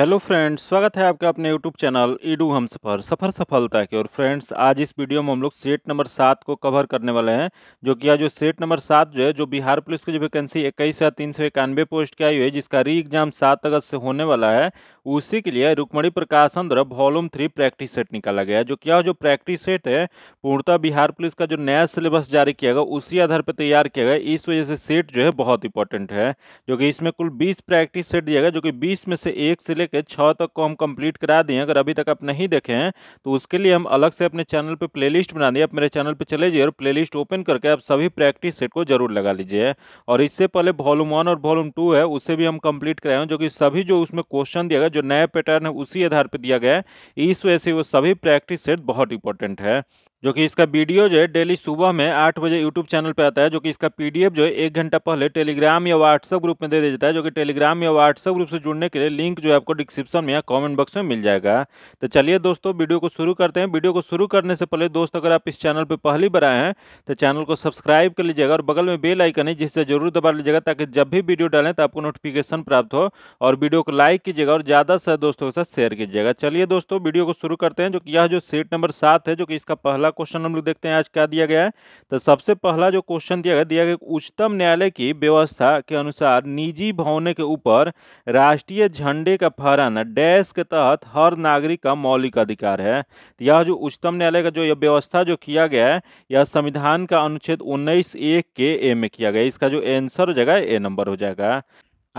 hello friends स्वागत है आपका अपने यूट्यूब चैनल ईडू हम सफ़र सफ़र सफलता के और फ्रेंड्स आज इस वीडियो में हम लोग सेट नंबर सात को कवर करने वाले हैं जो कि जो सेट नंबर सात जो है जो बिहार पुलिस की जो वैकेंसी इक्कीस हज़ार तीन सौ इक्यानवे पोस्ट की आई हुई है जिसका री एग्ज़ाम सात अगस्त से होने वाला है उसी के लिए रुकमणी प्रकाशन द्वारा वॉल्यूम थ्री प्रैक्टिस सेट निकाला गया जो क्या जो प्रैक्टिस सेट है पूर्णतः बिहार पुलिस का जो नया सिलेबस जारी किया गया उसी आधार पर तैयार किया गया इस वजह से सेट जो है बहुत इंपॉर्टेंट है जो कि इसमें कुल बीस प्रैक्टिस सेट दिया गया जो कि बीस में से एक से लेकर छः तक को हम कम्प्लीट करा दिए अगर अभी तक आप नहीं देखें तो उसके लिए हम अलग से अपने चैनल पर प्ले बना दिए आप मेरे चैनल पर चले जाइए और प्ले ओपन करके आप सभी प्रैक्टिस सेट को जरूर लगा लीजिए और इससे पहले वॉल्यूम वन और वॉल्यूम टू है उसे भी हम कम्प्लीट कराए जो कि सभी जो उसमें क्वेश्चन दिया गया जो नया पैटर्न है उसी आधार पर दिया गया है इस वजह से वो सभी प्रैक्टिस सेट बहुत इंपॉर्टेंट है जो कि इसका वीडियो जो है डेली सुबह में आठ बजे यूट्यूब चैनल पे आता है जो कि इसका पीडीएफ जो है एक घंटा पहले टेलीग्राम या व्हाट्सएप ग्रुप में दे दिया जाता है जो कि टेलीग्राम या व्हाट्सएप ग्रुप से जुड़ने के लिए लिंक जो है आपको डिस्क्रिप्शन में या कमेंट बॉक्स में मिल जाएगा तो चलिए दोस्तों वीडियो को शुरू करते हैं वीडियो को शुरू करने से पहले दोस्त अगर आप इस चैनल पर पहली बार आए हैं तो चैनल को सब्सक्राइब कर लीजिएगा और बगल में बेल आइकन है जिससे जरूर दबा लीजिएगा ताकि जब भी वीडियो डालें तो आपको नोटिफिकेशन प्राप्त हो और वीडियो को लाइक कीजिएगा और ज़्यादा से दोस्तों के साथ शेयर कीजिएगा चलिए दोस्तों वीडियो को शुरू करते हैं जो कि यह जो सीट नंबर सात है जो कि इसका पहला क्वेश्चन हम लोग देखते हैं आज क्या दिया गया है तो सबसे पहला जो क्वेश्चन दिया गया दिया गया उच्चतम न्यायालय की व्यवस्था के अनुसार निजी भवन के ऊपर राष्ट्रीय झंडे का फहराना डैश के तहत हर नागरिक का मौलिक अधिकार है तो यह जो उच्चतम न्यायालय का जो यह व्यवस्था जो किया गया है यह संविधान का अनुच्छेद उन्नीस एक के ए में किया गया इसका जो एंसर हो जाएगा ए नंबर हो जाएगा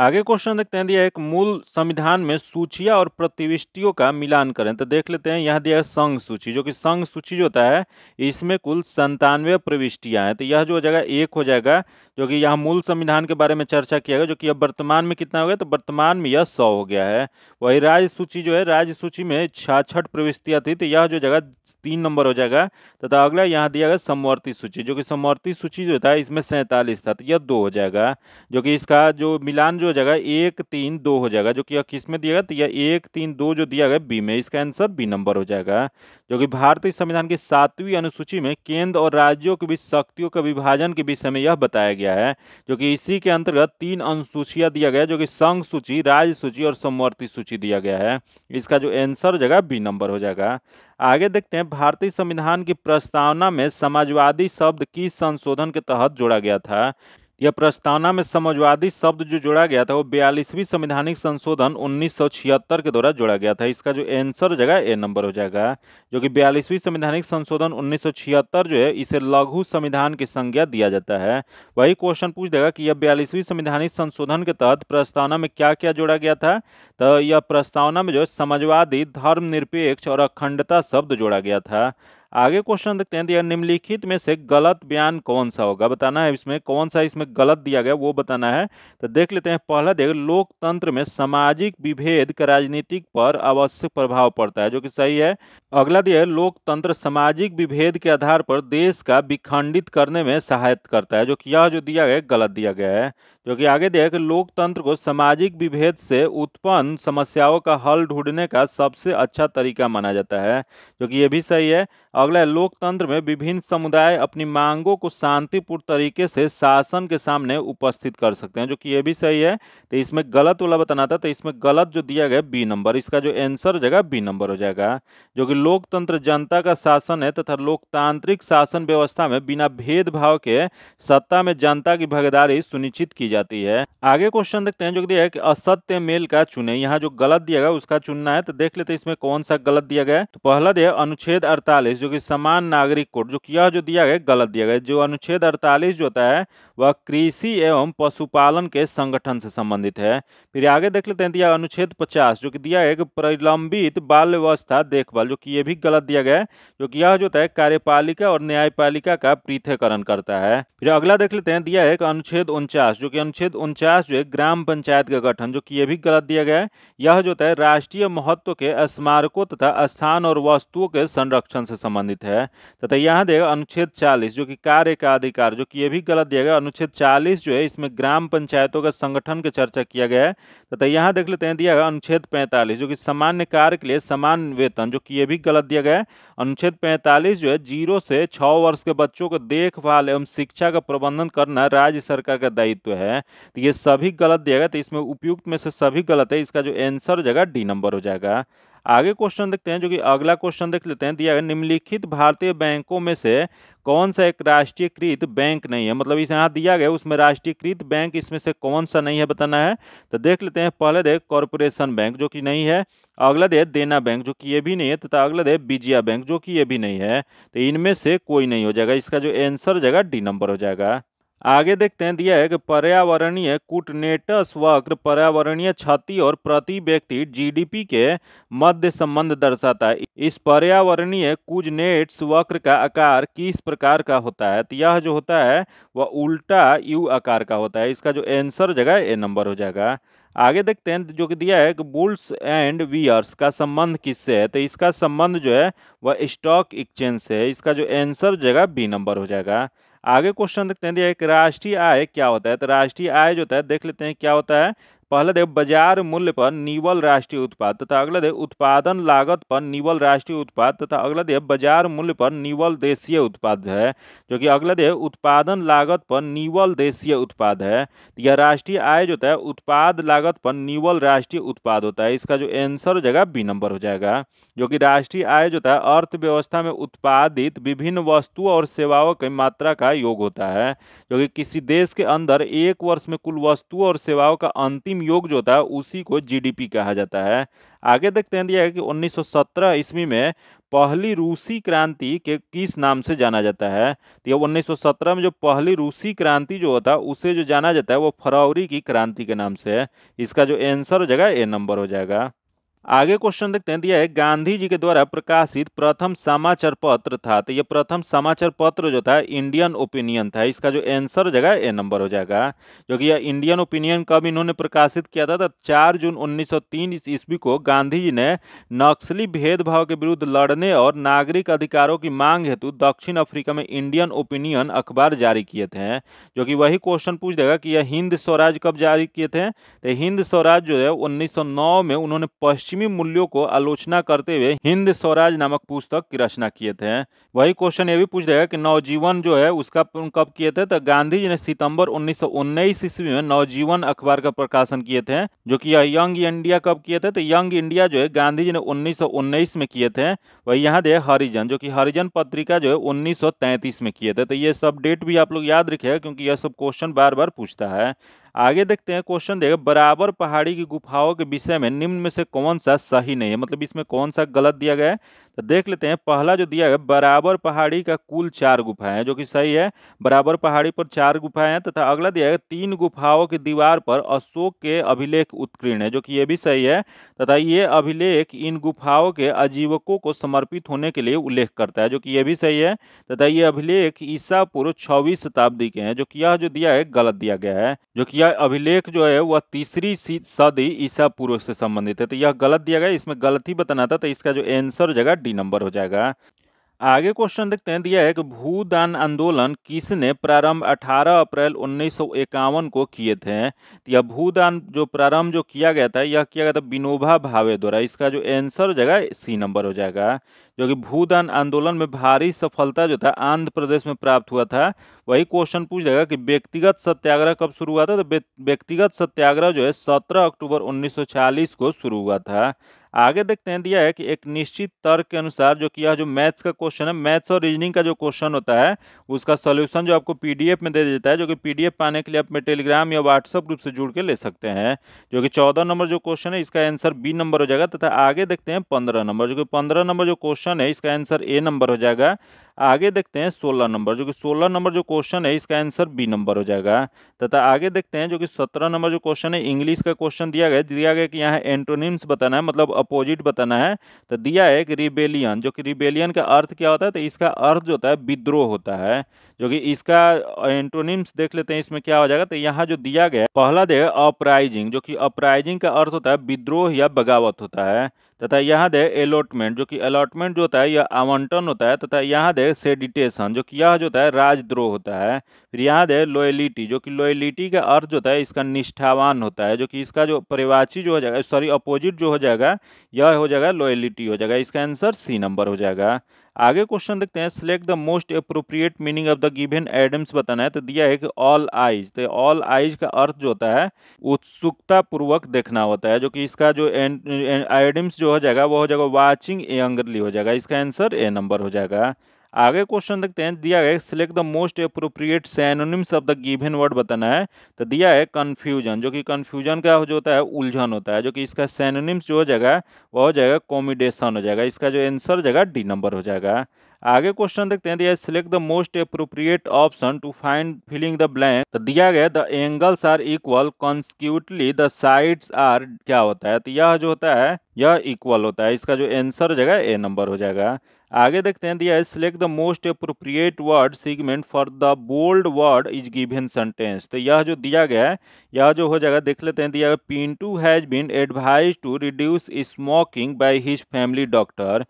आगे क्वेश्चन देखते हैं दिया एक मूल संविधान में सूचिया और प्रतिविष्टियों का मिलान करें तो देख लेते हैं यहाँ दिया है संघ सूची जो कि संघ सूची जो होता है इसमें कुल संतानवे प्रविष्टियाँ हैं तो यह जो हो जाएगा एक हो जाएगा जो कि यहाँ मूल संविधान के बारे में चर्चा किया गया जो कि अब वर्तमान में कितना हो गया तो वर्तमान में यह सौ हो गया है वही राज्य सूची जो है राज्य सूची में छाछठ प्रविष्टियाँ थी तो यह जो जगह तीन नंबर हो जाएगा तथा अगला यहाँ दिया गया समवर्ती सूची जो कि समवर्ती सूची जो होता है इसमें सैंतालीस था तो यह दो हो जाएगा जो कि इसका जो मिलान जो हो जाएगा एक तीन दो हो जाएगा जो कि किस में दिया गया तो यह एक तीन दो जो दिया गया बी में इसका आंसर बी नंबर हो जाएगा जो कि भारतीय संविधान की सातवीं अनुसूची में केंद्र और राज्यों के बीच शक्तियों के विभाजन के विषय में यह बताया गया है जो कि इसी के अंतर्गत तीन अनुसूचियाँ दिया गया जो कि संघ सूची राज्य सूची और समवर्ती सूची दिया गया है इसका जो आंसर हो जाएगा बी नंबर हो जाएगा आगे देखते हैं भारतीय संविधान की प्रस्तावना में समाजवादी शब्द किस संशोधन के तहत जोड़ा गया था यह प्रस्तावना में समाजवादी शब्द जो जोड़ा गया था वो बयालीसवीं संवैधानिक संशोधन उन्नीस के द्वारा जोड़ा गया था इसका जो एंसर हो जाएगा ए नंबर हो जाएगा जो कि बयालीसवीं संवैधानिक संशोधन उन्नीस जो है इसे लघु संविधान की संज्ञा दिया जाता है वही क्वेश्चन पूछ देगा कि यह बयालीसवीं संवैधानिक संशोधन के तहत प्रस्तावना में क्या क्या जोड़ा गया था तो यह प्रस्तावना में जो समाजवादी धर्मनिरपेक्ष और अखंडता शब्द जोड़ा गया था आगे क्वेश्चन देखते हैं दिया निम्नलिखित में से गलत बयान कौन सा होगा बताना है इसमें कौन सा इसमें गलत दिया गया वो बताना है तो देख लेते हैं पहला देख लोकतंत्र में सामाजिक विभेद का राजनीतिक पर आवश्यक प्रभाव पड़ता है जो कि सही है अगला दिया है लोकतंत्र सामाजिक विभेद के आधार पर देश का विखंडित करने में सहायता करता है जो कि यह जो दिया गया गलत दिया गया है जो कि आगे दिया है कि लोकतंत्र को सामाजिक विभेद से उत्पन्न समस्याओं का हल ढूंढने का सबसे अच्छा तरीका माना जाता है जो कि ये भी सही है अगला है लोकतंत्र में विभिन्न समुदाय अपनी मांगों को शांतिपूर्ण तरीके से शासन के सामने उपस्थित कर सकते हैं जो कि ये भी सही है तो इसमें गलत वाला बताना था तो इसमें गलत जो दिया गया बी नंबर इसका जो एंसर हो जाएगा बी नंबर हो जाएगा जो कि लोकतंत्र जनता का शासन है तथा लोकतांत्रिक शासन व्यवस्था में बिना भेदभाव के सत्ता में जनता की भागीदारी सुनिश्चित की जाती है आगे क्वेश्चन देखते हैं जो दिया है कि असत्य मेल का चुने यहाँ जो गलत दिया गया उसका चुनना है तो देख लेते इसमें कौन सा गलत दिया गया तो पहला दिया अनुच्छेद अड़तालीस जो की समान नागरिक कोड जो यह जो दिया गया गलत दिया गया जो अनुच्छेद अड़तालीस जो होता है वह कृषि एवं पशुपालन के संगठन से संबंधित है फिर आगे देख लेते हैं दिया अनुच्छेद पचास जो कि दिया है कि प्रलंबित व्यवस्था देखभाल जो कि ये भी गलत दिया गया है क्योंकि यह जो है कार्यपालिका और न्यायपालिका का पृथकरण करता है फिर अगला देख लेते हैं दिया है अनुच्छेद उनचास जो कि अनुच्छेद उनचास जो है ग्राम पंचायत का गठन जो कि यह भी गलत दिया गया है यह जो है राष्ट्रीय महत्व के स्मारकों तथा स्थान और वस्तुओं के संरक्षण से संबंधित है तथा यहाँ देगा अनुच्छेद चालीस जो कि कार्य का अधिकार जो कि यह भी गलत दिया गया अनुच्छेद चालीस जो है इसमें ग्राम पंचायतों का संगठन की चर्चा किया गया है तथा यहाँ देख लेते हैं दिया गया अनुच्छेद पैंतालीस जो कि सामान्य कार्य के लिए समान वेतन जो कि यह भी गलत दिया गया है अनुच्छेद 45 जो है जीरो से छ वर्ष के बच्चों को देखभाल एवं शिक्षा का प्रबंधन करना राज्य सरकार का दायित्व है तो ये सभी गलत दिया गया तो इसमें उपयुक्त में से सभी गलत है इसका जो एंसर हो जाएगा डी नंबर हो जाएगा आगे क्वेश्चन देखते हैं जो कि अगला क्वेश्चन देख लेते हैं दिया गया निम्नलिखित भारतीय बैंकों में से कौन सा एक राष्ट्रीयकृत बैंक नहीं है मतलब इसे यहाँ दिया गया उसमें राष्ट्रीयकृत बैंक इसमें से कौन सा नहीं है बताना है तो देख लेते हैं पहले दे कॉरपोरेशन बैंक जो कि नहीं है अगला दे देना बैंक जो कि ये भी नहीं है तथा अगला दे बीजिया बैंक जो कि ये भी नहीं है तो इनमें से कोई नहीं हो जाएगा इसका जो आंसर हो जाएगा डी नंबर हो जाएगा आगे देखते हैं दिया है कि पर्यावरणीय कूटनेटस वक्र पर्यावरणीय क्षति और प्रति व्यक्ति जीडीपी के मध्य संबंध दर्शाता है इस पर्यावरणीय कुजनेट्स वक्र का आकार किस प्रकार का होता है तो यह जो होता है वह उल्टा यू आकार का होता है इसका जो आंसर हो जाएगा ए नंबर हो जाएगा आगे देखते हैं जो कि दिया है कि बुल्स एंड वियर्स का संबंध किससे है तो इसका संबंध जो है वह स्टॉक एक्सचेंज से है इसका जो आंसर जगह बी नंबर हो जाएगा आगे क्वेश्चन देखते हैं राष्ट्रीय आय क्या होता है तो राष्ट्रीय आय जो होता है देख लेते हैं क्या होता है पहले देव बाजार मूल्य पर निवल राष्ट्रीय उत्पाद तथा अगला देव उत्पादन लागत पर निवल राष्ट्रीय उत्पाद तथा अगला देव बाजार मूल्य पर निवल देशीय उत्पाद है जो कि अगला देव उत्पादन लागत पर निवल देशीय उत्पाद है तो यह राष्ट्रीय आय जो होता है उत्पाद लागत पर निवल राष्ट्रीय उत्पाद होता है इसका जो एंसर हो जाएगा बी नंबर हो जाएगा जो कि राष्ट्रीय आय जो है अर्थव्यवस्था में उत्पादित विभिन्न वस्तुओं और सेवाओं की मात्रा का योग होता है जो कि किसी देश के अंदर एक वर्ष में कुल वस्तुओं और सेवाओं का अंतिम अंतिम योग जो होता है उसी को जीडीपी कहा जाता है आगे देखते हैं दिया कि 1917 ईस्वी में पहली रूसी क्रांति के किस नाम से जाना जाता है तो यह 1917 में जो पहली रूसी क्रांति जो होता है उसे जो जाना जाता है वो फरवरी की क्रांति के नाम से है इसका जो एंसर हो जाएगा ए नंबर हो जाएगा आगे क्वेश्चन देखते हैं दिया है गांधी जी के द्वारा प्रकाशित प्रथम समाचार पत्र था तो ये प्रथम समाचार पत्र जो था इंडियन ओपिनियन था इसका जो आंसर हो जाएगा ए नंबर हो जाएगा क्योंकि यह इंडियन ओपिनियन कब इन्होंने प्रकाशित किया था तो चार जून 1903 सौ ईस्वी को गांधी जी ने नक्सली भेदभाव के विरुद्ध लड़ने और नागरिक अधिकारों की मांग हेतु दक्षिण अफ्रीका में इंडियन ओपिनियन अखबार जारी किए थे जो कि वही क्वेश्चन पूछ देगा कि यह हिंद स्वराज कब जारी किए थे तो हिंद स्वराज जो है उन्नीस में उन्होंने पश्चिम पश्चिमी मूल्यों को आलोचना करते हुए हिंद स्वराज नामक पुस्तक की रचना किए थे वही क्वेश्चन ये भी पूछ रहेगा कि नवजीवन जो है उसका कब किए थे तो गांधी जी ने सितंबर उन्नीस ईस्वी में नवजीवन अखबार का प्रकाशन किए थे जो कि यंग इंडिया कब किए थे तो यंग इंडिया जो है गांधी जी ने उन्नीस में किए थे वही यहाँ दे हरिजन जो कि हरिजन पत्रिका जो है उन्नीस में किए थे तो ये सब डेट भी आप लोग याद रखे क्योंकि यह सब क्वेश्चन बार बार पूछता है आगे देखते हैं क्वेश्चन देखें बराबर पहाड़ी की गुफाओं के विषय में निम्न में से कौन सा सही नहीं है मतलब इसमें कौन सा गलत दिया गया है तो देख लेते हैं पहला जो दिया है बराबर पहाड़ी का कुल चार गुफाएं जो कि सही है बराबर पहाड़ी पर चार गुफाएं तथा अगला दिया है तीन गुफाओं की दीवार पर अशोक के अभिलेख उत्कीर्ण है जो कि ये भी सही है तथा ये अभिलेख इन गुफाओं के आजीवकों को समर्पित होने के लिए उल्लेख करता है जो कि यह भी सही है तथा ये अभिलेख ईसा पूर्व छब्बीस शताब्दी के हैं जो कि यह जो दिया है गलत दिया गया है जो कि यह अभिलेख जो है वह तीसरी सदी ईसा पूर्व से संबंधित है तो यह गलत दिया गया इसमें गलती बताना था तो इसका जो एंसर हो जाएगा डी नंबर हो जाएगा आगे क्वेश्चन देखते हैं दिया है कि भूदान आंदोलन किसने प्रारंभ 18 अप्रैल उन्नीस को किए थे तो यह भूदान जो प्रारंभ जो किया गया था यह किया गया था विनोबा भावे द्वारा इसका जो आंसर हो जाएगा सी नंबर हो जाएगा जो कि भूदान आंदोलन में भारी सफलता जो था आंध्र प्रदेश में प्राप्त हुआ था वही क्वेश्चन पूछ जाएगा कि व्यक्तिगत सत्याग्रह कब शुरू हुआ था तो व्यक्तिगत सत्याग्रह जो है सत्रह अक्टूबर 1946 को शुरू हुआ था आगे देखते हैं दिया है कि एक निश्चित तर्क के अनुसार जो कि यह जो मैथ्स का क्वेश्चन है मैथ्स और रीजनिंग का जो क्वेश्चन होता है उसका सोल्यूशन जो आपको पीडीएफ में दे देता है जो कि पीडीएफ पाने के लिए आप टेलीग्राम या व्हाट्सअप ग्रुप से जुड़ के ले सकते हैं जो कि चौदह नंबर जो क्वेश्चन है इसका आंसर बी नंबर हो जाएगा तथा आगे देखते हैं पंद्रह नंबर जो कि पंद्रह नंबर जो क्वेश्चन है इसका आंसर ए नंबर हो जाएगा आगे देखते हैं सोलह नंबर जो कि सोलह नंबर जो क्वेश्चन है इसका आंसर बी नंबर हो जाएगा तथा आगे देखते हैं जो कि सत्रह नंबर जो क्वेश्चन है इंग्लिश का क्वेश्चन दिया गया दिया गया कि यहाँ एंटोनिम्स बताना है मतलब अपोजिट बताना है तो दिया है कि रिबेलियन जो कि रिबेलियन का अर्थ क्या होता है तो इसका अर्थ जो होता है विद्रोह होता है जो कि इसका एंटोनिम्स देख लेते हैं इसमें क्या हो जाएगा तो यहाँ जो दिया गया पहला देगा अपराइजिंग जो कि अपराइजिंग का अर्थ होता है विद्रोह या बगावत होता है तथा यहाँ दे एलोटमेंट जो कि अलॉटमेंट जो होता है यह आवंटन होता है तथा यहाँ दे सेडिटेशन जो कि यह जो होता है राजद्रोह होता है फिर यहाँ दे लोयलिटी जो कि लोयलिटी का अर्थ जो होता है इसका निष्ठावान होता है जो कि इसका जो परिवाची जो हो जाएगा सॉरी अपोजिट जो हो जाएगा यह हो जाएगा लॉयलिटी हो जाएगा इसका आंसर सी नंबर हो जाएगा आगे क्वेश्चन देखते हैं select the most appropriate meaning of the given idioms बताना है तो दिया है कि ऑल आइज तो ऑल आइज का अर्थ जो होता है उत्सुकता पूर्वक देखना होता है जो कि इसका जो एडम्स जो हो जाएगा वो हो जाएगा वाचिंग एंगरली हो जाएगा इसका आंसर ए नंबर हो जाएगा आगे क्वेश्चन देखते हैं दिया है select the most appropriate synonyms of the given word बताना है तो दिया है कन्फ्यूजन जो कि कन्फ्यूजन का जो होता है उलझन होता है जो कि इसका सैनोनिम्स जो हो जाएगा वह हो जाएगा कॉमिडेशन हो जाएगा इसका जो आंसर हो जाएगा डी नंबर हो जाएगा आगे क्वेश्चन देखते हैं दिया select the most appropriate option to find filling the blank तो दिया गया the angles are equal consecutively the sides are क्या होता है तो यह जो होता है यह इक्वल होता है इसका जो आंसर हो जाएगा ए नंबर हो जाएगा आगे देखते हैं दिया select the most appropriate word segment for the bold word is given sentence तो यह जो दिया गया है यह जो हो जाएगा देख लेते हैं दिया Pintu has been advise to reduce smoking by his family doctor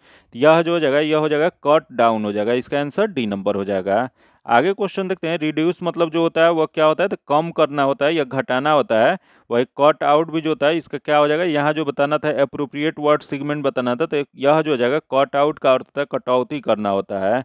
यह जो हो जाएगा यह हो जाएगा कट डाउन हो जाएगा इसका आंसर डी नंबर हो जाएगा आगे क्वेश्चन देखते हैं रिड्यूस मतलब जो होता है वह क्या होता है तो कम करना होता है या घटाना होता है वही कट आउट भी जो होता है इसका क्या हो जाएगा यहाँ जो बताना था अप्रोप्रिएट वर्ड सीगमेंट बताना था तो यह जो हो जाएगा कट आउट का अर्थ होता है कटौती करना होता है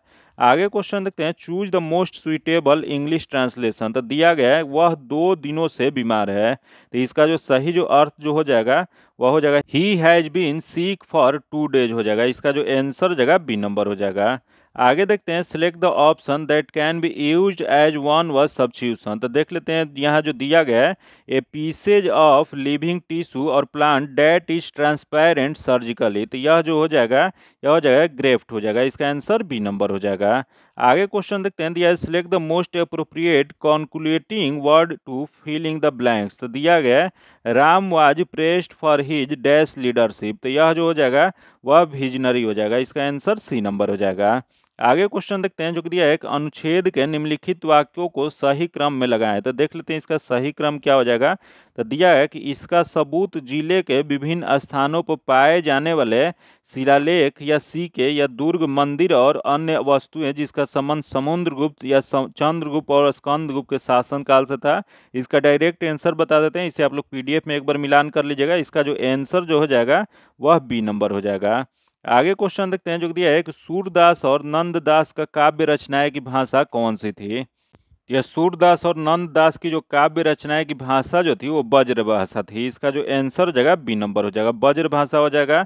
आगे क्वेश्चन देखते हैं choose the most suitable English translation तो दिया गया है वह दो दिनों से बीमार है तो इसका जो सही जो अर्थ जो हो जाएगा वह हो जाएगा he has been sick for two days हो जाएगा इसका जो आंसर हो जाएगा बी नंबर हो जाएगा आगे देखते हैं select the option that can be use as one वॉज सब्सिट्यूशन तो देख लेते हैं यहाँ जो दिया गया है a pieces of living tissue और plant that is transparent surgically तो यह जो हो जाएगा यह हो जाएगा ग्रेफ्ट हो जाएगा इसका आंसर बी नंबर हो जाएगा आगे क्वेश्चन देखते हैं दिया select the most appropriate collocating word to filling the blanks तो दिया गया Ram was pressed for his dash leadership तो यह जो हो जाएगा वह विजनरी हो जाएगा इसका आंसर सी नंबर हो जाएगा आगे क्वेश्चन देखते हैं जो कि दिया है अनुच्छेद के निम्नलिखित वाक्यों को सही क्रम में लगाएं तो देख लेते हैं इसका सही क्रम क्या हो जाएगा तो दिया है कि इसका सबूत जिले के विभिन्न स्थानों पर पाए जाने वाले शिलालेख या के या दुर्ग मंदिर और अन्य वस्तुएं जिसका संबंध समुद्रगुप्त या चंद्रगुप्त और स्कंदगुप्त के शासन काल से था इसका डायरेक्ट आंसर बता देते हैं इसे आप लोग पी में एक बार मिलान कर लीजिएगा इसका जो एंसर जो हो जाएगा वह बी नंबर हो जाएगा आगे क्वेश्चन देखते हैं जो दिया है कि सूरदास और नंददास का काव्य रचनाएं की भाषा कौन सी थी तो यह सूरदास और नंददास की जो काव्य रचनाएं की भाषा जो थी वो वज्र भाषा थी इसका जो आंसर हो जाएगा बी नंबर हो जाएगा वज्र भाषा हो जाएगा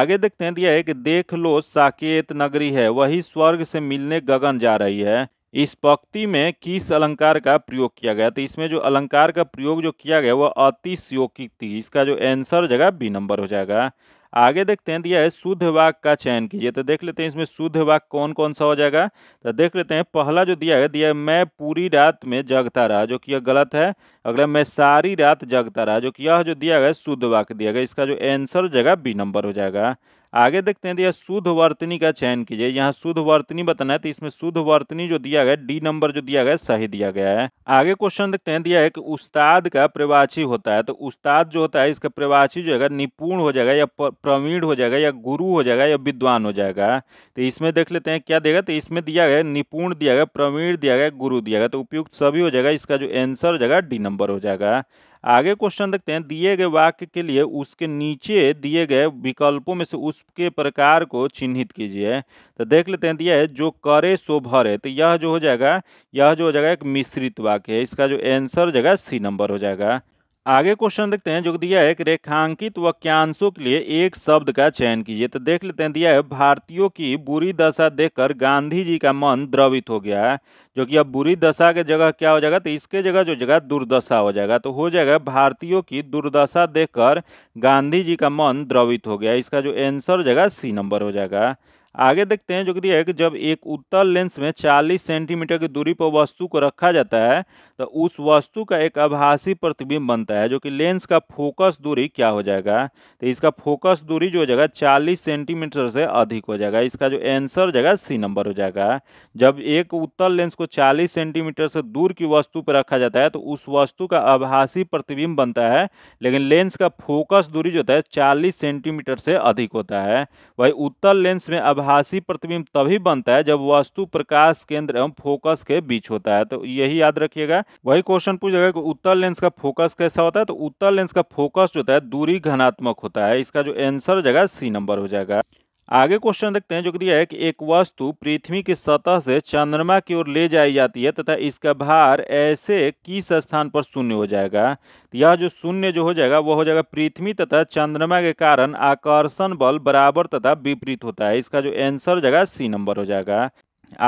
आगे देखते हैं दिया है कि देख लो साकेत नगरी है वही स्वर्ग से मिलने गगन जा रही है इस पक्ति में किस अलंकार का प्रयोग किया गया तो इसमें जो अलंकार का प्रयोग जो किया गया वह अतिशयोक्ति इसका जो आंसर हो जाएगा बी नंबर हो जाएगा आगे देखते हैं दिया तो है शुद्ध वाक का चयन कीजिए तो देख लेते हैं इसमें शुद्ध वाक कौन कौन सा हो जाएगा तो देख लेते हैं पहला जो दिया है दिया है मैं पूरी रात में जगता रहा जो कि यह गलत है अगला मैं सारी रात जगता रहा जो कि यह जो दिया गया शुद्ध वाक दिया गया इसका जो आंसर हो जाएगा बी नंबर हो जाएगा आगे देखते हैं तो यह शुद्ध वर्तनी का चयन कीजिए यहाँ शुद्ध वर्तनी बताना है तो इसमें शुद्ध वर्तनी जो दिया गया डी नंबर जो दिया गया सही दिया गया है आगे क्वेश्चन देखते हैं दिया है कि उस्ताद का प्रवाची होता है तो उस्ताद जो होता है इसका प्रवाची जो है निपुण हो जाएगा या प्रवीण हो जाएगा या गुरु हो जाएगा या विद्वान हो जाएगा तो इसमें देख लेते हैं क्या देगा तो इसमें दिया गया निपुण दिया गया प्रवीण दिया गया गुरु दिया गया तो उपयुक्त सभी हो जाएगा इसका जो एंसर हो जाएगा डी नंबर हो जाएगा आगे क्वेश्चन देखते हैं दिए गए वाक्य के लिए उसके नीचे दिए गए विकल्पों में से उसके प्रकार को चिन्हित कीजिए तो देख लेते हैं दिया है जो करे सो भरे तो यह जो हो जाएगा यह जो हो जाएगा एक मिश्रित वाक्य है इसका जो आंसर हो जाएगा सी नंबर हो जाएगा आगे क्वेश्चन देखते हैं जो दिया है कि रेखांकित वाक्यांशों के लिए एक शब्द का चयन कीजिए तो देख लेते हैं दिया है भारतीयों की बुरी दशा देखकर गांधी जी का मन द्रवित हो गया है जो कि अब बुरी दशा के जगह क्या हो जाएगा तो इसके जगह जो जगह दुर्दशा हो जाएगा तो हो जाएगा भारतीयों की दुर्दशा देखकर गांधी जी का मन द्रवित हो गया इसका जो आंसर हो जाएगा सी नंबर हो जाएगा आगे देखते हैं जो कि दिया है कि जब एक उत्तल लेंस में 40 सेंटीमीटर की दूरी पर वस्तु को रखा जाता है तो उस वस्तु का एक आभासी प्रतिबिंब बनता है जो कि लेंस का फोकस दूरी क्या हो जाएगा तो इसका फोकस दूरी जो हो जाएगा 40 सेंटीमीटर से अधिक हो जाएगा इसका जो आंसर हो जाएगा सी नंबर हो जाएगा जब एक उत्तल लेंस को चालीस सेंटीमीटर से दूर की वस्तु पर रखा जाता है तो उस वस्तु का आभासी प्रतिबिंब बनता है लेकिन लेंस का फोकस दूरी जो होता है चालीस सेंटीमीटर से अधिक होता है वही उत्तल लेंस में आभासी प्रतिबिंब तभी बनता है जब वस्तु प्रकाश केंद्र एवं फोकस के बीच होता है तो यही याद रखिएगा वही क्वेश्चन पूछेगा कि उत्तर लेंस का फोकस कैसा होता है तो उत्तर लेंस का फोकस जो होता है दूरी घनात्मक होता है इसका जो आंसर हो जाएगा सी नंबर हो जाएगा आगे क्वेश्चन देखते हैं जो कि दिया है कि एक वस्तु पृथ्वी की सतह से चंद्रमा की ओर ले जाई जाती है तथा इसका भार ऐसे किस स्थान पर शून्य हो जाएगा तो यह जो शून्य जो हो जाएगा वह हो जाएगा पृथ्वी तथा चंद्रमा के कारण आकर्षण बल बराबर तथा विपरीत होता है इसका जो एंसर हो जाएगा सी नंबर हो जाएगा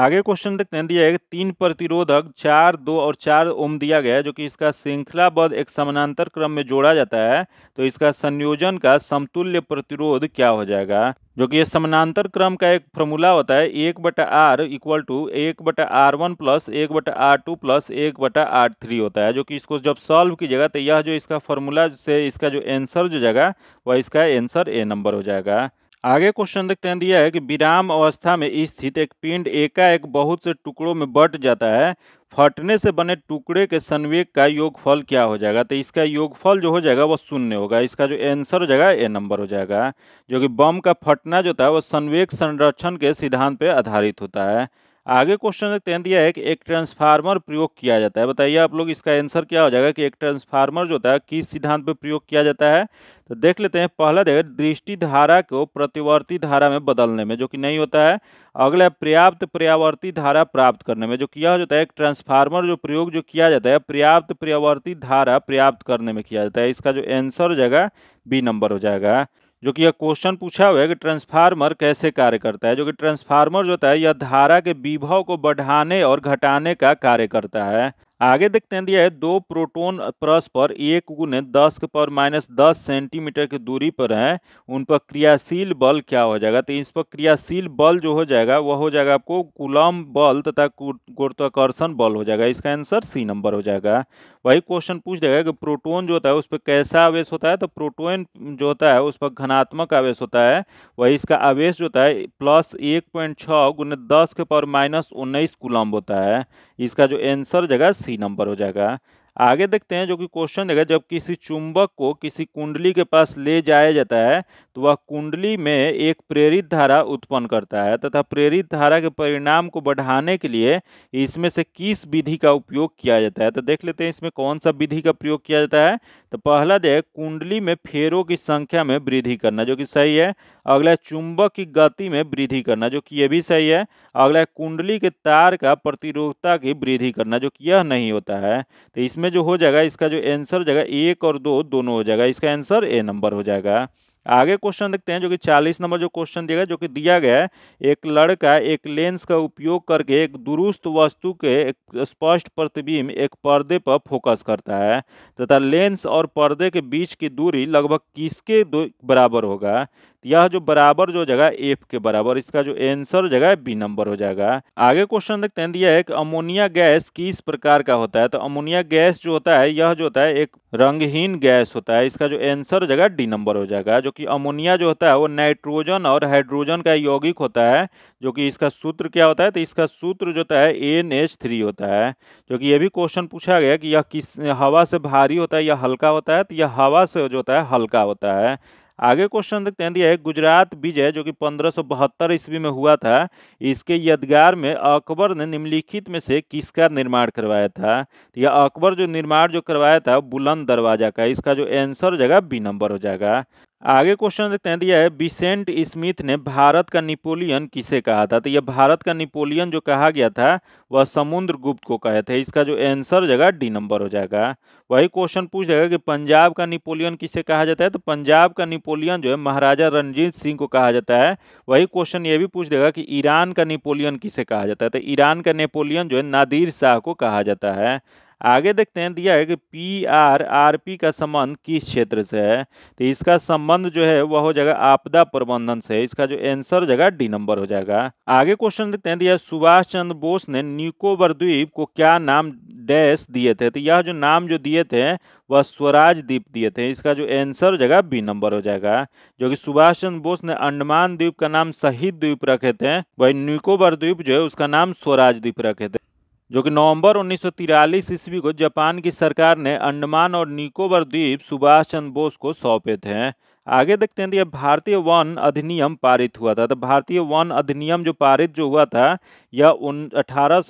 आगे क्वेश्चन देखते हैं दिया है तीन प्रतिरोधक चार दो और चार ओम दिया गया है जो कि इसका श्रृंखलाबद्ध एक समानांतर क्रम में जोड़ा जाता है तो इसका संयोजन का समतुल्य प्रतिरोध क्या हो जाएगा जो कि ये समानांतर क्रम का एक फॉर्मूला होता है एक बटा आर इक्वल टू एक बटा आर वन प्लस एक बटा आर टू प्लस एक बटा आर थ्री होता है जो कि इसको जब सॉल्व कीजिएगा तो यह जो इसका फॉर्मूला से इसका जो आंसर जो जाएगा वह इसका आंसर ए नंबर हो जाएगा आगे क्वेश्चन देखते हैं दिया है कि विराम अवस्था में स्थित एक पिंड एकाएक बहुत से टुकड़ों में बट जाता है फटने से बने टुकड़े के संवेग का योगफल क्या हो जाएगा तो इसका योगफल जो हो जाएगा वो शून्य होगा इसका जो आंसर हो जाएगा ए नंबर हो जाएगा जो कि बम का फटना जो था वो संवेग संरक्षण के सिद्धांत पर आधारित होता है आगे क्वेश्चन हैं दिया है कि एक ट्रांसफार्मर प्रयोग किया जाता है बताइए आप लोग इसका आंसर क्या हो जाएगा कि एक ट्रांसफार्मर जो होता है किस सिद्धांत पर प्रयोग किया जाता है तो देख लेते हैं पहला देखिए दृष्टि धारा को प्रतिवर्ती धारा में बदलने में जो कि नहीं होता है अगला पर्याप्त पर्यावर्ती धारा प्राप्त करने में जो किया जाता है एक ट्रांसफार्मर जो प्रयोग जो किया जाता है पर्याप्त पर्यावर्ती धारा प्राप्त करने में किया जाता है इसका जो आंसर हो जाएगा बी नंबर हो जाएगा जो कि यह क्वेश्चन पूछा हुआ है कि ट्रांसफार्मर कैसे कार्य करता है जो कि ट्रांसफार्मर जो होता है यह धारा के विभव को बढ़ाने और घटाने का कार्य करता है आगे देखते हैं दिया है दो प्रोटोन परस्पर एक गुने दस के पर माइनस दस सेंटीमीटर की दूरी पर है उन पर क्रियाशील बल क्या हो जाएगा तो इस पर क्रियाशील बल जो हो जाएगा वह हो जाएगा आपको कुलम बल तथा गुरुत्वाकर्षण बल हो जाएगा इसका आंसर सी नंबर हो जाएगा वही क्वेश्चन पूछ देगा कि प्रोटोन जो होता है उस पर कैसा आवेश होता है तो प्रोटोन जो होता है उस पर घनात्मक आवेश होता है वही इसका आवेश जो होता है प्लस एक पॉइंट छः गुने दस के पावर माइनस उन्नीस कुलम्ब होता है इसका जो आंसर जगह सी नंबर हो जाएगा आगे देखते हैं जो कि क्वेश्चन देगा जब किसी चुंबक को किसी कुंडली के पास ले जाया जाता है तो वह कुंडली में एक प्रेरित धारा उत्पन्न करता है तथा प्रेरित धारा के परिणाम को बढ़ाने के लिए इसमें से किस विधि का उपयोग किया जाता है तो देख लेते हैं इसमें कौन सा विधि का प्रयोग किया जाता है तो पहला जो कुंडली में फेरों की संख्या में वृद्धि करना जो कि सही है अगला चुंबक की गति में वृद्धि करना जो कि यह भी सही है अगला कुंडली के तार का प्रतिरोधता की वृद्धि करना जो कि यह नहीं होता है तो इसमें जो हो जाएगा इसका जो आंसर हो जाएगा एक और दो दोनों हो जाएगा इसका आंसर ए नंबर हो जाएगा आगे क्वेश्चन देखते हैं जो कि 40 नंबर जो क्वेश्चन दिया गया जो कि दिया गया है एक लड़का एक लेंस का उपयोग करके एक दुरुस्त वस्तु के एक स्पष्ट प्रतिबिंब एक पर्दे पर फोकस करता है तथा लेंस और पर्दे के बीच की दूरी लगभग किसके बराबर होगा तो यह जो बराबर जो जगह एफ के बराबर इसका जो एंसर जगह बी नंबर हो जाएगा आगे क्वेश्चन देखते हैं दिया है कि अमोनिया गैस किस प्रकार का होता है तो अमोनिया गैस जो होता है यह जो होता है एक रंगहीन गैस होता है इसका जो एंसर जगह डी नंबर हो जाएगा जो कि अमोनिया जो होता है वो नाइट्रोजन और हाइड्रोजन का यौगिक होता है जो कि इसका सूत्र क्या होता है तो इसका सूत्र जो होता है एन एच थ्री होता है जो कि यह भी क्वेश्चन पूछा गया कि यह किस हवा से भारी होता है या हल्का होता है तो यह हवा से जो होता है हल्का होता है आगे क्वेश्चन देखते हैं दिया है गुजरात विजय जो कि पंद्रह बहत्तर ईस्वी में हुआ था इसके यादगार में अकबर ने निम्नलिखित में से किसका निर्माण करवाया था तो यह अकबर जो निर्माण जो करवाया था बुलंद दरवाजा का इसका जो आंसर हो जाएगा बी नंबर हो जाएगा आगे क्वेश्चन देखते हैं दिया तो है बिसेंट स्मिथ ने भारत का निपोलियन किसे कहा था तो यह भारत का निपोलियन जो कहा गया था वह समुद्र गुप्त को कहे थे इसका जो आंसर हो जाएगा डी नंबर हो जाएगा वही क्वेश्चन पूछ जाएगा कि पंजाब का निपोलियन किसे कहा जाता है तो पंजाब का निपोलियन जो है महाराजा रणजीत सिंह को कहा जाता है वही क्वेश्चन ये भी पूछ देगा कि ईरान का निपोलियन किसे कहा जाता है तो ईरान का नेपोलियन जो है नादिर शाह को कहा जाता है आगे देखते हैं दिया है कि पी आर आर पी का संबंध किस क्षेत्र से है तो इसका संबंध जो है वह हो जाएगा आपदा प्रबंधन से इसका जो एंसर हो जाएगा डी नंबर हो जाएगा आगे क्वेश्चन देखते हैं दिया सुभाष चंद्र बोस ने निकोबर द्वीप को क्या नाम डैश दिए थे तो यह जो नाम जो दिए थे वह स्वराज द्वीप दिए थे इसका जो एंसर हो जाएगा बी नंबर हो जाएगा जो कि सुभाष चंद्र बोस ने अंडमान द्वीप का नाम शहीद द्वीप रखे थे वही निकोबर द्वीप जो है उसका नाम स्वराज द्वीप रखे थे जो कि नवंबर 1943 ईस्वी को जापान की सरकार ने अंडमान और निकोबर द्वीप सुभाष चंद्र बोस को सौंपे थे आगे देखते हैं तो यह भारतीय वन अधिनियम पारित हुआ था तो भारतीय वन अधिनियम जो पारित जो हुआ था यह उन अठारह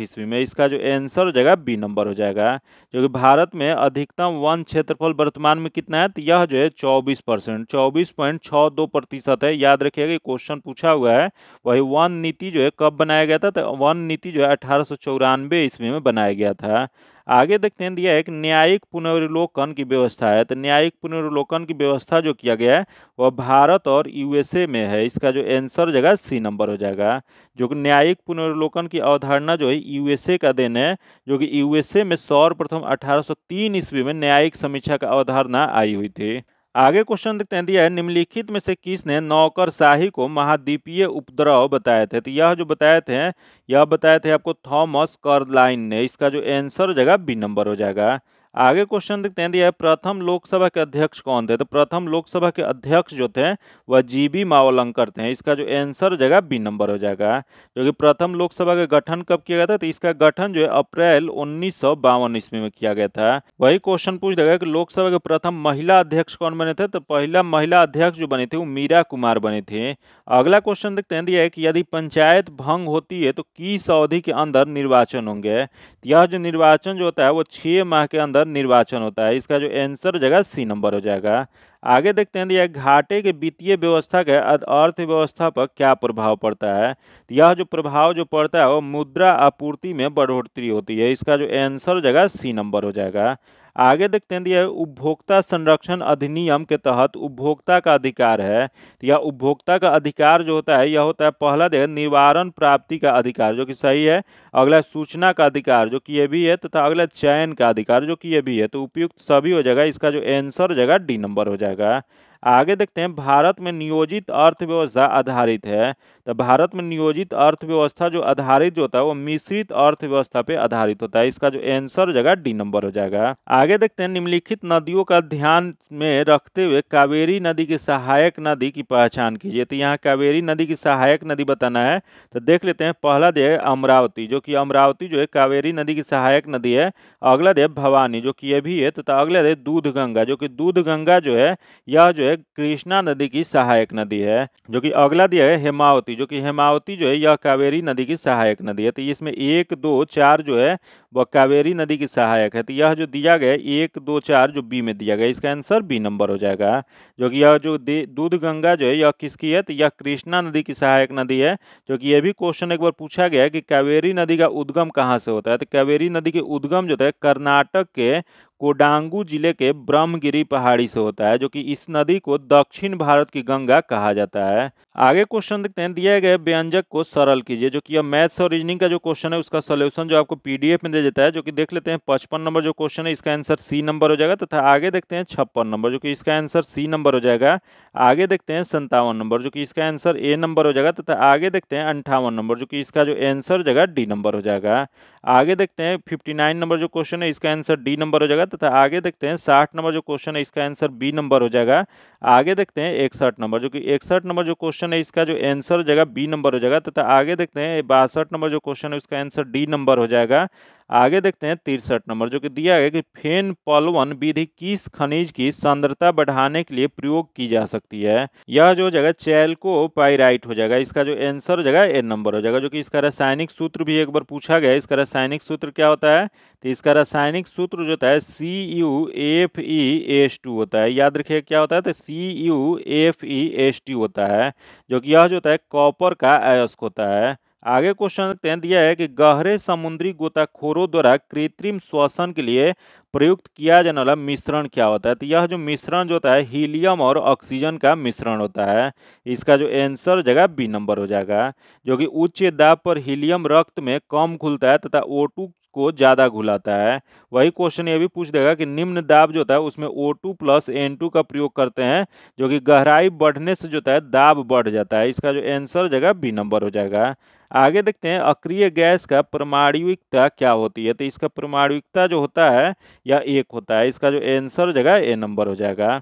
ईस्वी में इसका जो एंसर हो जाएगा बी नंबर हो जाएगा जो कि भारत में अधिकतम वन क्षेत्रफल वर्तमान में कितना है तो यह जो है चौबीस परसेंट चौबीस पॉइंट छः दो प्रतिशत है याद रखिएगा क्वेश्चन पूछा हुआ है वही वन नीति जो है कब बनाया गया था तो वन नीति जो है अठारह ईस्वी में बनाया गया था आगे देखते हैं दिया है कि न्यायिक पुनर्वलोकन की व्यवस्था है तो न्यायिक पुनर्वलोकन की व्यवस्था जो किया गया है वह भारत और यूएसए में है इसका जो आंसर जगह सी नंबर हो जाएगा जो कि न्यायिक पुनर्वलोकन की अवधारणा जो है यूएसए का देन है जो कि यूएसए में सौर प्रथम अठारह ईस्वी में न्यायिक समीक्षा का अवधारणा आई हुई थी आगे क्वेश्चन देखते हैं दिया है निम्नलिखित में से किसने नौकर शाही को महाद्वीपीय उपद्रव बताए थे तो यह जो बताए थे यह बताए थे आपको थॉमस करलाइन ने इसका जो आंसर हो जाएगा बी नंबर हो जाएगा आगे क्वेश्चन देखते हैं दिया तो प्रथम लोकसभा के अध्यक्ष कौन थे तो प्रथम लोकसभा के अध्यक्ष जो थे वह जी बी मावलंकर थे इसका जो आंसर हो जाएगा बी नंबर हो जाएगा क्योंकि प्रथम लोकसभा का गठन कब किया गया था तो इसका गठन जो है अप्रैल उन्नीस सौ बावन ईस्वी में किया गया था वही क्वेश्चन पूछ देगा कि लोकसभा के प्रथम महिला अध्यक्ष कौन बने थे तो पहला महिला अध्यक्ष जो बने थे वो मीरा कुमार बने थे अगला क्वेश्चन देखते हैं दिया तो कि यदि पंचायत भंग होती है तो किस अवधि के अंदर निर्वाचन होंगे तो यह जो निर्वाचन जो होता है वो छह माह के अंदर अंदर निर्वाचन होता है इसका जो आंसर हो जाएगा सी नंबर हो जाएगा आगे देखते हैं यह घाटे के वित्तीय व्यवस्था के अर्थव्यवस्था पर क्या प्रभाव पड़ता है यह जो प्रभाव जो पड़ता है वो मुद्रा आपूर्ति में बढ़ोतरी होती है इसका जो आंसर हो जाएगा सी नंबर हो जाएगा आगे देखते हैं तो यह उपभोक्ता संरक्षण अधिनियम के तहत उपभोक्ता का अधिकार है तो यह उपभोक्ता का अधिकार जो होता है यह होता है पहला देख निवारण प्राप्ति का अधिकार जो कि सही है अगला सूचना का अधिकार जो कि यह भी है तथा तो अगला चयन का अधिकार जो कि यह भी है तो उपयुक्त सभी हो जाएगा इसका जो एंसर हो जाएगा डी नंबर हो जाएगा आगे देखते हैं भारत में नियोजित अर्थव्यवस्था आधारित है तो भारत में नियोजित अर्थव्यवस्था जो आधारित जो होता है वो मिश्रित अर्थव्यवस्था पे आधारित होता है इसका जो आंसर हो जाएगा डी नंबर हो जाएगा आगे देखते हैं निम्नलिखित नदियों का ध्यान में रखते हुए कावेरी नदी की सहायक नदी की पहचान कीजिए तो यहाँ कावेरी नदी की सहायक नदी बताना है तो देख लेते हैं पहला दे अमरावती जो कि अमरावती जो है कावेरी नदी की सहायक नदी है अगला दे भवानी जो कि ये भी है तथा तो, तो अगला दे दूध गंगा जो कि दूध गंगा जो है यह जो है है कृष्णा नदी की सहायक नदी है जो कि अगला दिया है हेमावती जो कि हेमावती जो है यह कावेरी नदी की सहायक नदी है तो इसमें एक दो चार जो है व कावेरी नदी की सहायक है तो यह जो दिया गया एक दो चार जो बी में दिया गया इसका आंसर बी नंबर हो जाएगा जो कि यह जो दूध गंगा जो है यह किसकी है तो यह कृष्णा नदी की सहायक नदी है जो कि यह भी क्वेश्चन एक बार पूछा गया है कि कावेरी नदी का उद्गम कहाँ से होता है तो कावेरी नदी के उद्गम जो है कर्नाटक के कोडांगू जिले के ब्रह्मगिरी पहाड़ी से होता है जो कि इस नदी को दक्षिण भारत की गंगा कहा जाता है आगे क्वेश्चन देखते हैं दिए गए व्यंजक को सरल कीजिए जो कि यह मैथ्स और रीजनिंग का जो क्वेश्चन है उसका सोल्यूशन जो आपको पीडीएफ में दे दिया जाता है जो कि देख लेते हैं पचपन नंबर जो क्वेश्चन है इसका आंसर सी नंबर हो जाएगा तथा आगे देखते हैं छप्पन नंबर जो कि इसका आंसर सी नंबर हो जाएगा आगे देखते हैं संतावन नंबर जो कि इसका आंसर ए नंबर हो जाएगा तथा आगे देखते हैं अंठावन नंबर जो कि इसका जो आंसर हो जाएगा डी नंबर हो जाएगा आगे देखते हैं फिफ्टी नाइन नंबर जो क्वेश्चन है इसका आंसर डी नंबर हो जाएगा तथा आगे देखते हैं साठ नंबर जो क्वेश्चन है इसका आंसर बी नंबर हो जाएगा आगे देखते हैं इकसठ नंबर जो कि इकसठ नंबर जो क्वेश्चन है इसका जो आंसर हो जाएगा बी नंबर हो जाएगा तथा आगे देखते हैं बासठ नंबर जो क्वेश्चन है उसका आंसर डी नंबर हो जाएगा आगे देखते हैं तिरसठ नंबर जो कि दिया गया कि फेन पलवन विधि किस खनिज की सांद्रता बढ़ाने के लिए प्रयोग की जा सकती है यह जो जगह चैल्को पाइराइट हो जाएगा इसका जो एंसर हो जाएगा ए नंबर हो जाएगा जो कि इसका रासायनिक सूत्र भी एक बार पूछा गया इसका रासायनिक सूत्र क्या होता है तो इसका रासायनिक सूत्र जो होता है C U F E S two होता है याद रखिए क्या होता है तो C U F E S two होता है जो कि यह जो होता है कॉपर का अयस्क होता है आगे क्वेश्चन तेन दिया है कि गहरे समुद्री गोताखोरों द्वारा कृत्रिम श्वसन के लिए प्रयुक्त किया जाने वाला मिश्रण क्या होता है तो यह जो मिश्रण जो होता है हीलियम और ऑक्सीजन का मिश्रण होता है इसका जो आंसर हो जाएगा बी नंबर हो जाएगा जो कि उच्च दाब पर हीलियम रक्त में कम खुलता है तथा ओ को ज़्यादा घुलाता है वही क्वेश्चन ये भी पूछ देगा कि निम्न दाब जो होता है उसमें O2 प्लस एन का प्रयोग करते हैं जो कि गहराई बढ़ने से जो होता है दाब बढ़ जाता है इसका जो आंसर जगह बी नंबर हो जाएगा आगे देखते हैं अक्रिय गैस का प्रमाणिकता क्या होती है तो इसका प्रमाणिकता जो होता है यह एक होता है इसका जो एंसर हो जाएगा ए नंबर हो जाएगा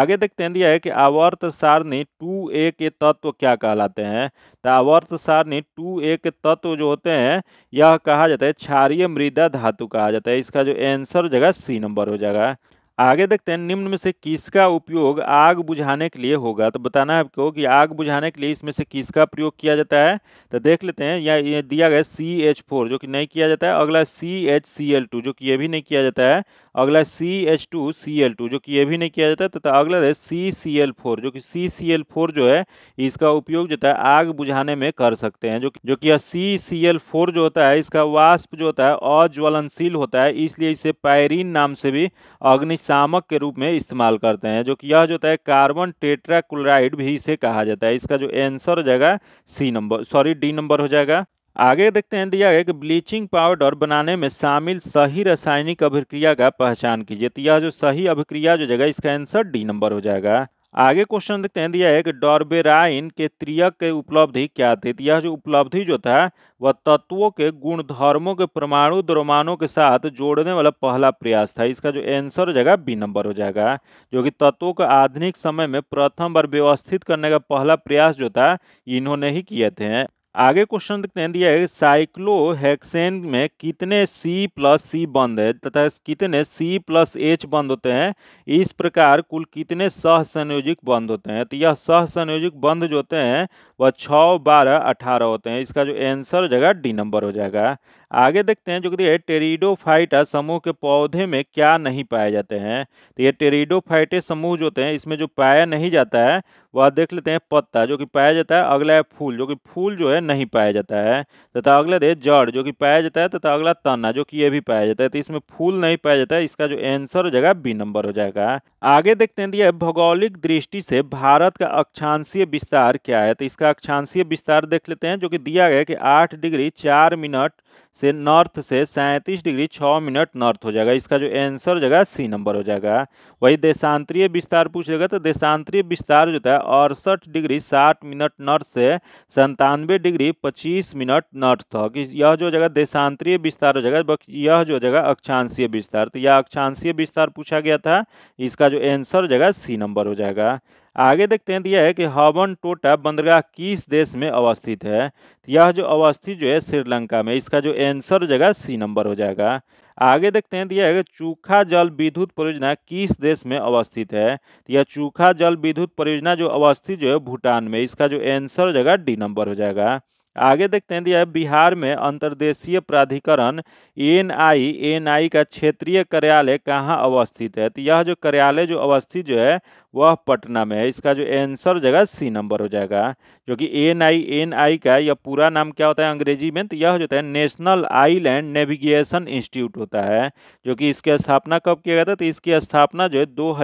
आगे देखते हैं दिया है कि आवर्त सारणी टू ए के तत्व क्या कहलाते हैं तो आवर्त सारणी टू ए के तत्व जो होते हैं यह कहा जाता है क्षारिय मृदा धातु कहा जाता है इसका जो आंसर जगह सी नंबर हो जाएगा आगे देखते हैं निम्न में से किसका उपयोग आग बुझाने के लिए होगा तो बताना है आपको कि आग बुझाने के लिए इसमें से किसका प्रयोग किया जाता है तो देख लेते हैं या ये दिया गया सी एच फोर जो कि नहीं किया जाता है अगला C H C L two जो कि ये भी नहीं किया जाता है अगला C H two C L two जो कि ये भी नहीं किया जाता है तथा अगला है सी सी एल फोर जो कि सी सी एल फोर जो है इसका उपयोग जो है आग बुझाने में कर सकते हैं जो जो कि सी सी एल फोर जो होता है इसका वाष्प जो होता है अज्वलनशील होता है इसलिए इसे पायरीन नाम से भी अग्नि अभिशामक के रूप में इस्तेमाल करते हैं जो कि यह जो है कार्बन टेट्राक्लोराइड भी इसे कहा जाता है इसका जो एंसर हो जाएगा C number sorry D number हो जाएगा आगे देखते हैं दिया गया कि ब्लीचिंग पाउडर बनाने में शामिल सही रासायनिक अभिक्रिया का पहचान कीजिए तो यह जो सही अभिक्रिया जो जगह इसका आंसर डी नंबर हो जाएगा आगे क्वेश्चन देखते हैं दिया है कि डॉर्बेराइन के त्रियक के उपलब्धि क्या थी तो यह जो उपलब्धि जो था वह तत्वों के गुणधर्मों के परमाणु द्रमाणों के साथ जोड़ने वाला पहला प्रयास था इसका जो आंसर हो जाएगा बी नंबर हो जाएगा जो कि तत्वों का आधुनिक समय में प्रथम बार व्यवस्थित करने का पहला प्रयास जो था इन्होंने ही किए थे आगे क्वेश्चन हैं दिया है साइक्लोहेक्सेन में कितने C प्लस सी बंद है तथा कितने C प्लस एच बंद होते हैं इस प्रकार कुल कितने सह संयोजिक बंद होते हैं तो यह सह संयोजिक बंद जो होते हैं वह छः बारह अठारह होते हैं इसका जो आंसर हो जाएगा डी नंबर हो जाएगा आगे देखते हैं जो कि टेरिडोफाइटा समूह के पौधे में क्या नहीं पाए जाते हैं तो ये टेरिडोफाइटे समूह जो होते हैं इसमें जो पाया नहीं जाता है वह देख लेते हैं पत्ता जो कि पाया जाता है अगला है फूल जो कि फूल जो है नहीं पाया जाता है तथा अगला दे जड़ जो कि पाया जाता है तथा अगला तना जो कि ये भी पाया जाता है तो इसमें फूल नहीं पाया जाता है इसका जो आंसर हो जाएगा बी नंबर हो जाएगा आगे देखते हैं दिया तो भौगोलिक दृष्टि से भारत का अक्षांशीय विस्तार क्या है तो इसका अक्षांशीय विस्तार देख लेते हैं जो कि दिया गया कि आठ डिग्री चार मिनट से नॉर्थ से सैंतीस डिग्री छः मिनट नॉर्थ हो जाएगा इसका जो आंसर हो जाएगा सी नंबर हो जाएगा वही देशांतरीय विस्तार पूछेगा तो देशांतरीय विस्तार जो था अड़सठ डिग्री साठ मिनट नॉर्थ से संतानवे डिग्री पच्चीस मिनट नॉर्थ तक यह जो जगह देशांतरीय विस्तार हो जाएगा यह जो जगह अक्षांशीय विस्तार तो यह अक्षांशीय विस्तार पूछा गया था इसका जो एंसर हो जाएगा सी नंबर हो जाएगा आगे देखते हैं दिया तो है कि हवन टोटा बंदरगाह किस देश में अवस्थित है तो यह जो अवस्थित जो है श्रीलंका में इसका जो एंसर हो जाएगा सी नंबर हो जाएगा आगे देखते हैं दिया तो है चूखा जल विद्युत परियोजना किस देश में अवस्थित है तो यह चूखा जल विद्युत परियोजना जो अवस्थित जो है भूटान में इसका जो आंसर हो जाएगा डी नंबर हो जाएगा आगे देखते हैं दिया बिहार में अंतर्देशीय प्राधिकरण एन आई एन आई का क्षेत्रीय कार्यालय कहाँ अवस्थित है तो यह जो कार्यालय जो अवस्थित जो है वह पटना में है इसका जो आंसर हो जाएगा सी नंबर हो जाएगा जो कि एन आई एन आई का यह पूरा नाम क्या होता है अंग्रेजी में तो यह जो है नेशनल आईलैंड नेविगेशन इंस्टीट्यूट होता है जो कि इसकी स्थापना कब किया गया था तो इसकी स्थापना जो है दो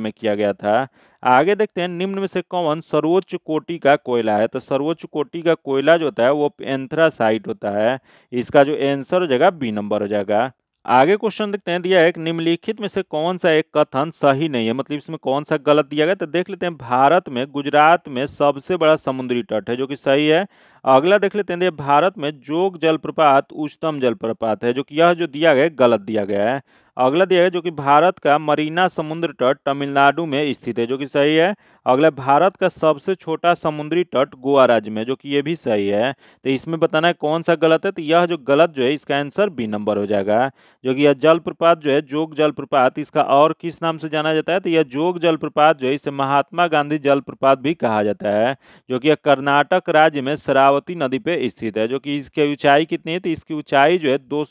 में किया गया था आगे देखते हैं निम्न में से कौन सर्वोच्च कोटि का कोयला है तो सर्वोच्च कोटि का कोयला जो होता है वो एंथ्रासाइट होता है इसका जो एंसर हो जाएगा बी नंबर हो जाएगा आगे क्वेश्चन देखते हैं दिया है एक निम्नलिखित में से कौन सा एक कथन सही नहीं है मतलब इसमें कौन सा गलत दिया गया तो देख लेते हैं भारत में गुजरात में सबसे बड़ा समुद्री तट है जो कि सही है अगला देख लेते हैं भारत में जोग जलप्रपात उच्चतम जलप्रपात है जो कि यह जो दिया गया गलत दिया गया है अगला दिया गया जो कि भारत का मरीना समुद्र तट तमिलनाडु में स्थित है जो कि सही है अगला भारत का सबसे छोटा समुद्री तट गोवा राज्य में जो कि ये भी सही है तो इसमें बताना है कौन सा गलत है तो यह जो गलत जो है इसका आंसर बी नंबर हो जाएगा जो कि यह जलप्रपात जो है जोग जलप्रपात इसका और किस नाम से जाना जाता है तो यह जोग जलप्रपात जो है इसे महात्मा गांधी जलप्रपात भी कहा जाता है जो कि यह कर्नाटक राज्य में शराब अमरावती नदी पे स्थित है जो कि इसकी ऊंचाई कितनी है तो इसकी ऊंचाई जो है दो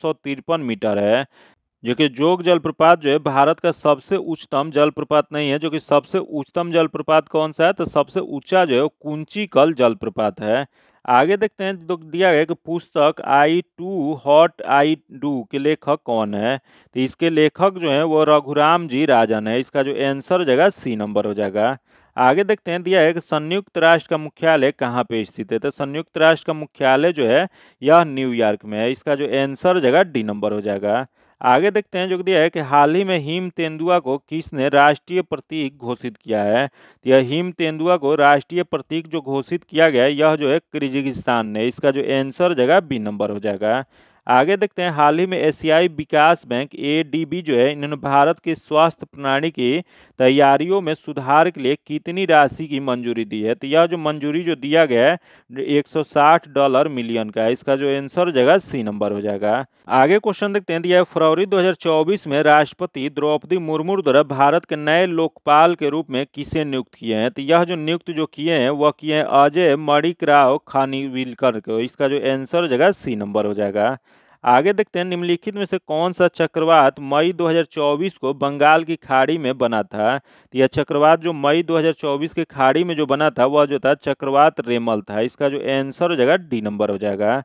मीटर है जो कि जोग जलप्रपात जो है भारत का सबसे उच्चतम जलप्रपात नहीं है जो कि सबसे उच्चतम जलप्रपात कौन सा है तो सबसे ऊंचा जो है कुंची कल जलप्रपात है आगे देखते हैं तो दिया गया कि पुस्तक I do what I do के लेखक कौन है तो इसके लेखक जो है वो रघुराम जी राजन है इसका जो आंसर हो जाएगा सी नंबर हो जाएगा आगे देखते हैं दिया है कि संयुक्त राष्ट्र का मुख्यालय कहाँ पे स्थित है तो संयुक्त राष्ट्र का मुख्यालय जो है यह न्यूयॉर्क में है इसका जो आंसर जगह डी नंबर हो जाएगा आगे देखते हैं जो दिया है कि हाल ही में हिम तेंदुआ को किसने राष्ट्रीय प्रतीक घोषित किया है तो यह हिम तेंदुआ को राष्ट्रीय प्रतीक जो घोषित किया गया है यह जो है किर्गिस्तान ने इसका जो आंसर जगह बी नंबर हो जाएगा आगे देखते हैं हाल ही में एशियाई विकास बैंक ए जो है इन्होंने भारत की स्वास्थ्य प्रणाली की तैयारियों में सुधार के लिए कितनी राशि की मंजूरी दी है तो यह जो मंजूरी जो दिया गया है 160 डॉलर मिलियन का इसका जो आंसर हो जाएगा सी नंबर हो जाएगा आगे क्वेश्चन देखते हैं दिया तो फरवरी 2024 में राष्ट्रपति द्रौपदी मुर्मू द्वारा भारत के नए लोकपाल के रूप में किसे नियुक्त किए हैं तो यह जो नियुक्त जो किए हैं वह किए हैं अजय मणिक राव खानीविलकर को इसका जो एंसर हो जाएगा सी नंबर हो जाएगा आगे देखते हैं निम्नलिखित में से कौन सा चक्रवात मई 2024 को बंगाल की खाड़ी में बना था तो यह चक्रवात जो मई 2024 के खाड़ी में जो बना था वह जो था चक्रवात रेमल था इसका जो आंसर हो जाएगा डी नंबर हो जाएगा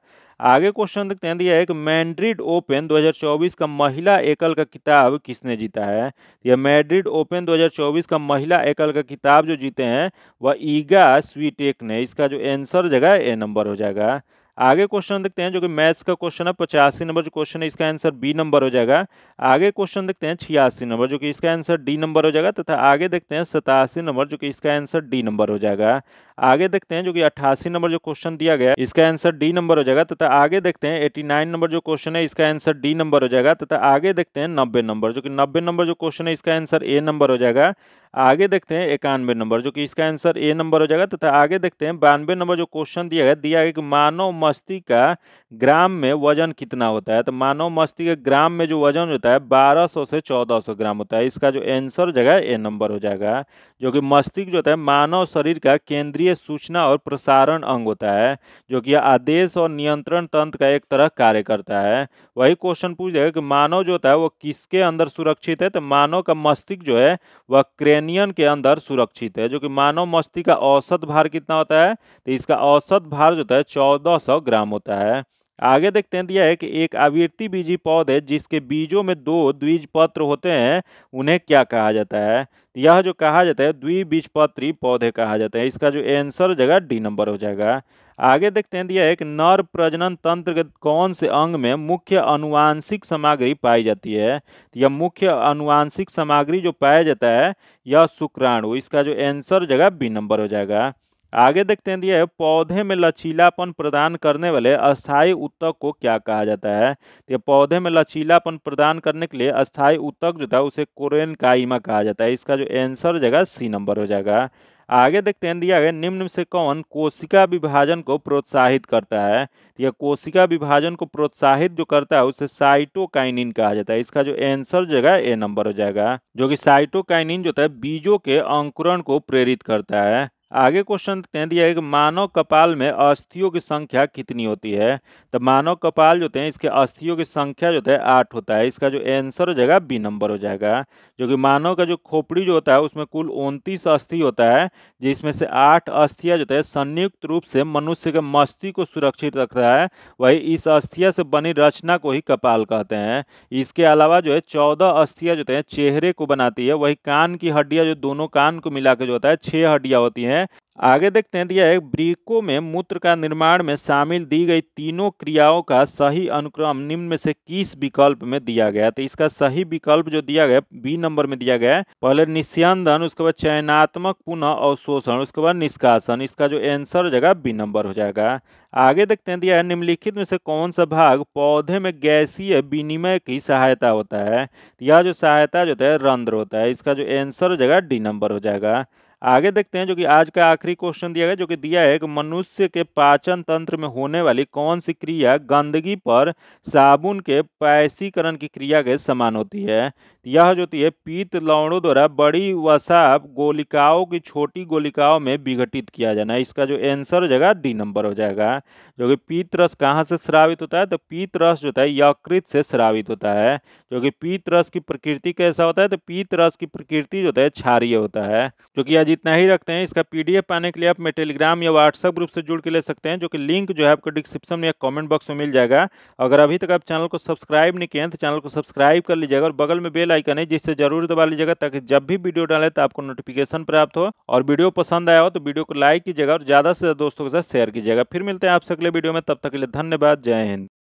आगे क्वेश्चन देखते हैं दिया है कि मैड्रिड ओपन 2024 का महिला एकल का किताब किसने जीता है तो यह मैड्रिड ओपन 2024 का महिला एकल का किताब जो जीते हैं वह ईगा स्वीटेक ने इसका जो आंसर जगह ए नंबर हो जाएगा आगे क्वेश्चन देखते हैं जो कि मैथ्स का क्वेश्चन है पचासी नंबर जो क्वेश्चन है इसका आंसर बी नंबर हो जाएगा आगे क्वेश्चन देखते हैं छियासी नंबर जो कि इसका आंसर डी नंबर हो जाएगा तथा आगे देखते हैं सतासी नंबर जो कि इसका आंसर डी नंबर हो जाएगा आगे देखते हैं जो कि अट्ठासी नंबर जो क्वेश्चन दिया गया इसका आंसर डी नंबर हो जाएगा तथा आगे देखते हैं एटी नाइन नंबर जो क्वेश्चन है इसका आंसर डी नंबर हो जाएगा तथा आगे देखते हैं नब्बे नंबर जो कि नब्बे नंबर जो क्वेश्चन है इसका आंसर ए नंबर हो जाएगा आगे देखते हैं इक्यानवे नंबर जो कि इसका आंसर ए नंबर हो जाएगा तथा आगे देखते हैं बानवे नंबर जो क्वेश्चन दिया गया दिया गया कि मानव मस्ती का ग्राम में वजन कितना होता है तो मानव मस्ती के ग्राम में जो वजन होता है 1200 से 1400 ग्राम होता है इसका जो आंसर हो जाएगा ए नंबर हो जाएगा जो कि मस्तिष्क जो होता है मानव शरीर का केंद्रीय सूचना और प्रसारण अंग होता है जो कि आदेश और नियंत्रण तंत्र का एक तरह कार्य करता है वही क्वेश्चन पूछ जाएगा कि मानव जो होता है वो किसके अंदर सुरक्षित है तो मानव का मस्तिष्क जो है वह क्रेन यूरेनियन के अंदर सुरक्षित है जो कि मानव मस्ती का औसत भार कितना होता है तो इसका औसत भार जो होता है चौदह सौ ग्राम होता है आगे देखते हैं दिया तो है कि एक आवृत्ति बीजी पौधे जिसके बीजों में दो द्विजपत्र होते हैं उन्हें क्या कहा जाता है तो यह जो कहा जाता है द्विबीजपत्री पौधे कहा जाता है इसका जो आंसर हो जाएगा डी नंबर हो जाएगा आगे देखते हैं दिया तो है कि नर प्रजनन तंत्र के कौन से अंग में मुख्य अनुवांशिक सामग्री पाई जाती है यह मुख्य अनुवांशिक सामग्री जो पाया जाता है यह शुक्राणु इसका जो एंसर हो जाएगा बी नंबर हो जाएगा आगे देखते हैं दिया है पौधे में लचीलापन प्रदान करने वाले अस्थायी उत्तक को क्या कहा जाता है तो पौधे में लचीलापन प्रदान करने के लिए अस्थायी उत्तक जो था उसे कोरेन काइमा कहा जाता है इसका जो आंसर हो जाएगा सी नंबर हो जाएगा आगे देखते हैं दिया है निम्न से कौन कोशिका विभाजन को प्रोत्साहित करता है तो या कोशिका विभाजन को प्रोत्साहित जो करता है उसे साइटोकाइनिन कहा जाता है इसका जो आंसर जगह ए नंबर हो जाएगा जो कि साइटोकाइनिन जो है बीजों के अंकुरण को प्रेरित करता है आगे क्वेश्चन कह दिया है कि मानव कपाल में अस्थियों की संख्या कितनी होती है तो मानव कपाल जो थे इसके अस्थियों की संख्या जो है आठ होता है इसका जो आंसर हो जाएगा बी नंबर हो जाएगा जो कि मानव का जो खोपड़ी जो होता है उसमें कुल उनतीस अस्थि होता है जिसमें से आठ अस्थियाँ जो है संयुक्त रूप से मनुष्य के मस्ती को सुरक्षित रखता है वही इस अस्थिया से बनी रचना को ही कपाल कहते हैं इसके अलावा जो है चौदह अस्थियाँ जो है चेहरे को बनाती है वही कान की हड्डियाँ जो दोनों कान को मिला के जो होता है छः हड्डियाँ होती हैं आगे देखते हैं दिया तो है ब्रिको में मूत्र का निर्माण में शामिल दी गई तीनों क्रियाओं का सही अनुक्रम निम्न में से किस विकल्प में दिया गया तो इसका सही विकल्प जो दिया गया बी नंबर में दिया गया है पहले निस्यंदन उसके बाद चयनात्मक पुनः अवशोषण उसके बाद निष्कासन इसका जो एंसर हो जाएगा बी नंबर हो जाएगा आगे देखते हैं दिया तो है निम्नलिखित में से कौन सा भाग पौधे में गैसीय विनिमय की सहायता होता है तो यह जो सहायता जो होता है रंध्र होता है इसका जो एंसर हो जाएगा डी नंबर हो जाएगा आगे देखते हैं जो कि आज का आखिरी क्वेश्चन दिया गया जो कि दिया है कि मनुष्य के पाचन तंत्र में होने वाली कौन सी क्रिया गंदगी पर साबुन के पैसीकरण की क्रिया के समान होती है यह जो है पीत लवणों द्वारा बड़ी वसा गोलिकाओं की छोटी गोलिकाओं में विघटित किया जाना इसका जो आंसर हो जाएगा डी नंबर हो जाएगा जो कि पीत रस कहाँ से श्रावित होता है तो पीत रस जो होता है यकृत से श्रावित होता है जो कि पीत रस की प्रकृति कैसा होता है तो पीत रस की प्रकृति जो होता है क्षारिय होता है जो कि आज इतना ही रखते हैं इसका पीडीएफ पाने के लिए आप मैं टेलीग्राम या व्हाट्सएप ग्रुप से जुड़ के ले सकते हैं जो कि लिंक जो है आपको डिस्क्रिप्शन या कॉमेंट बॉक्स में मिल जाएगा अगर अभी तक आप चैनल को सब्सक्राइब नहीं किए हैं तो चैनल को सब्सक्राइब कर लीजिएगा और बगल में बेल आइकन है जिससे जरूर दबा लीजिएगा ताकि जब भी वीडियो डाले तो आपको नोटिफिकेशन प्राप्त हो और वीडियो पसंद आया हो तो वीडियो को लाइक कीजिएगा और ज़्यादा से ज़्यादा दोस्तों के साथ शेयर कीजिएगा फिर मिलते हैं आपसे अगले वीडियो में तब तक के लिए धन्यवाद जय हिंद